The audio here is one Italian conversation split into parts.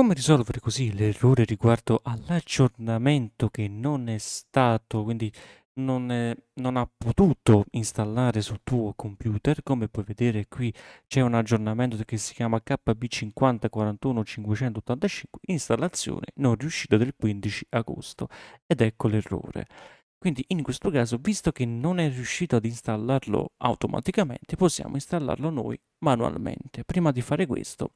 Come risolvere così l'errore riguardo all'aggiornamento che non è stato, quindi non, è, non, ha potuto installare sul tuo computer? Come puoi vedere qui c'è un aggiornamento che si chiama KB5041585, installazione non riuscita del 15 agosto ed ecco l'errore. Quindi in questo caso, visto che non è riuscito ad installarlo automaticamente, possiamo installarlo noi manualmente. Prima di fare questo,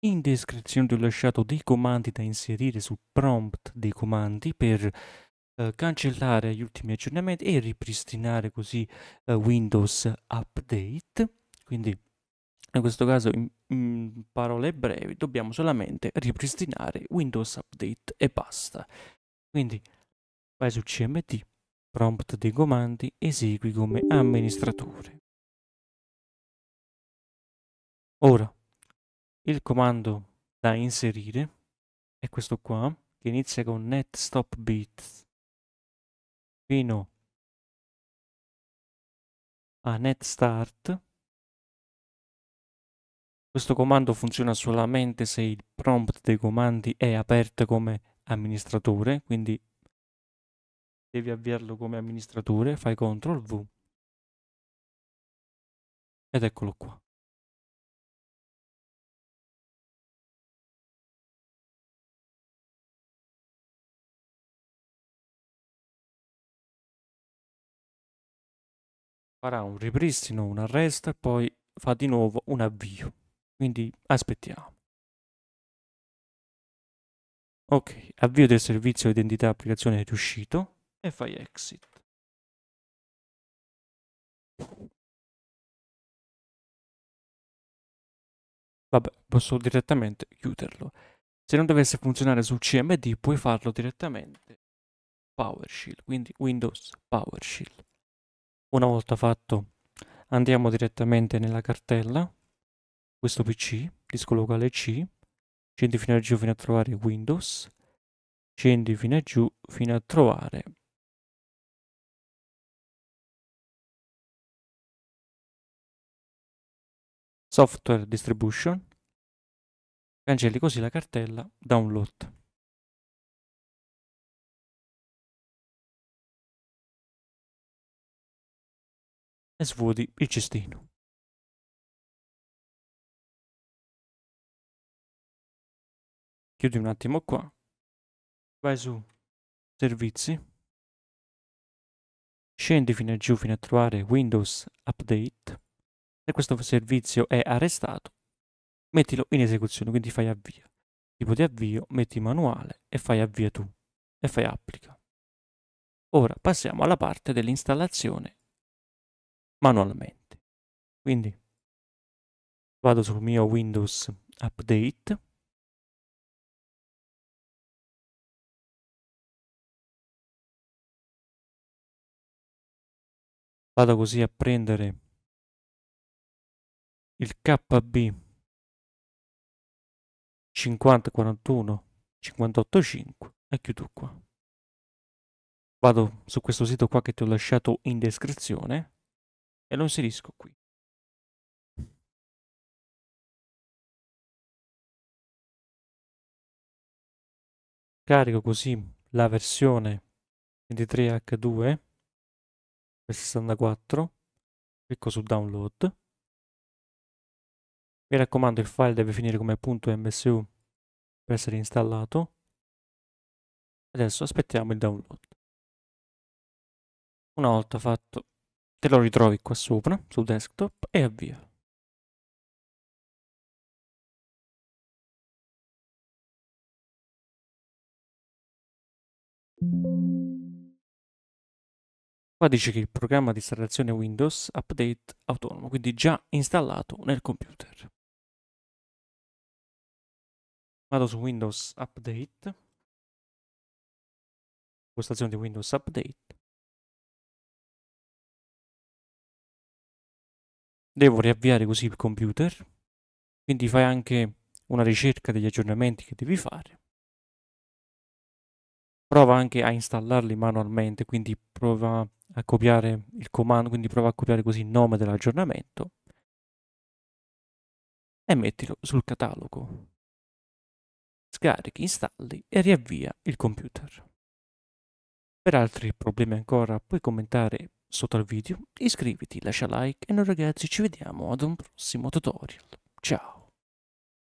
in descrizione ti ho lasciato dei comandi da inserire sul prompt dei comandi per eh, cancellare gli ultimi aggiornamenti e ripristinare così eh, Windows Update. Quindi in questo caso, in, in parole brevi, dobbiamo solamente ripristinare Windows Update e basta. Quindi vai su CMD prompt dei comandi esegui come amministratore. Ora, il comando da inserire è questo qua, che inizia con net stop bits fino a net start. Questo comando funziona solamente se il prompt dei comandi è aperto come amministratore, quindi devi avviarlo come amministratore, fai CTRL V. Ed eccolo qua. farà un ripristino, un arresto e poi fa di nuovo un avvio. Quindi aspettiamo. Ok, avvio del servizio identità applicazione è riuscito e fai exit. Vabbè, posso direttamente chiuderlo. Se non dovesse funzionare sul CMD puoi farlo direttamente PowerShell, quindi Windows PowerShell. Una volta fatto andiamo direttamente nella cartella, questo PC, disco locale C, scendi fino a giù fino a trovare Windows, scendi fino a giù fino a trovare software distribution, cancelli così la cartella download. E svuoti il cestino. Chiudi un attimo qua, vai su servizi, scendi fino a giù fino a trovare Windows Update, se questo servizio è arrestato, mettilo in esecuzione, quindi fai avvio. Tipo di avvio, metti manuale e fai avvia tu e fai applica. Ora passiamo alla parte dell'installazione manualmente. Quindi vado sul mio Windows Update. Vado così a prendere il KB 5041 585 e chiudo qua. Vado su questo sito qua che ti ho lasciato in descrizione e lo inserisco qui. Carico così la versione 23H2 64, clicco su download mi raccomando, il file deve finire come .msu per essere installato. Adesso aspettiamo il download. Una volta fatto, te lo ritrovi qua sopra, sul desktop, e avvia. Qua dice che il programma di installazione Windows Update autonomo, quindi già installato nel computer. Vado su Windows Update. Postazione di Windows Update. Devo riavviare così il computer. Quindi fai anche una ricerca degli aggiornamenti che devi fare. Prova anche a installarli manualmente, quindi prova a copiare il comando, quindi prova a copiare così il nome dell'aggiornamento e mettilo sul catalogo scarichi, installi e riavvia il computer. Per altri problemi ancora puoi commentare sotto al video, iscriviti, lascia like e noi ragazzi ci vediamo ad un prossimo tutorial. Ciao!